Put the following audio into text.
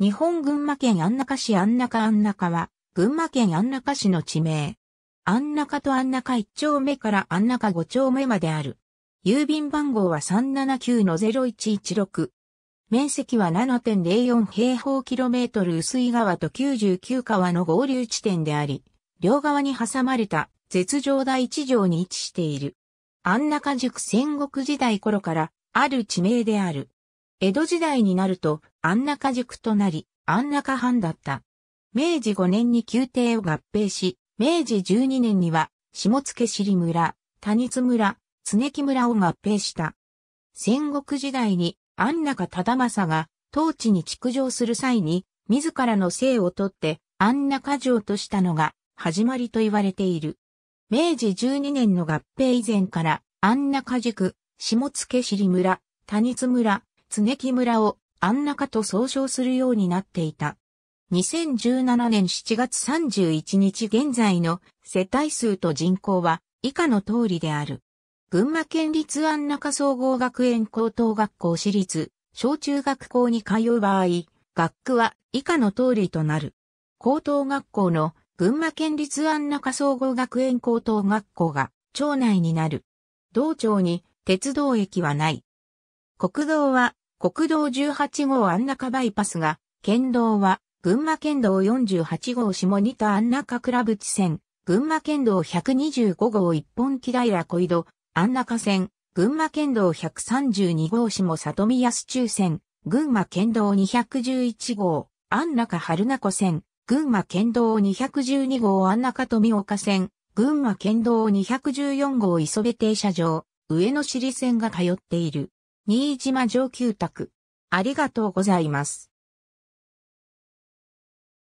日本群馬県安中市安中安中は、群馬県安中市の地名。安中と安中1丁目から安中5丁目まである。郵便番号は379-0116。面積は7.04平方キロメートル薄い川と99川の合流地点であり、両側に挟まれた絶上台一条に位置している。安中塾戦国時代頃からある地名である。江戸時代になると、安中塾となり、安中藩だった。明治5年に宮廷を合併し、明治12年には、下付尻村、谷津村、常木村を合併した。戦国時代に安中忠政が当地に築城する際に、自らの姓を取って安中城としたのが始まりと言われている。明治12年の合併以前から安中塾、下付尻村、谷津村、常木村をアンナカと総称するようになっていた。2017年7月31日現在の世帯数と人口は以下の通りである。群馬県立安中総合学園高等学校私立小中学校に通う場合、学区は以下の通りとなる。高等学校の群馬県立安中総合学園高等学校が町内になる。道庁に鉄道駅はない。国道は国道18号安中バイパスが、県道は、群馬県道48号下仁田安中倉淵線、群馬県道125号一本木平小井戸、安中線、群馬県道132号下里見安中線、群馬県道211号、安中春名湖線、群馬県道212号安中富岡線、群馬県道214号磯部停車場、上野尻線が通っている。新島上級宅。ありがとうございます。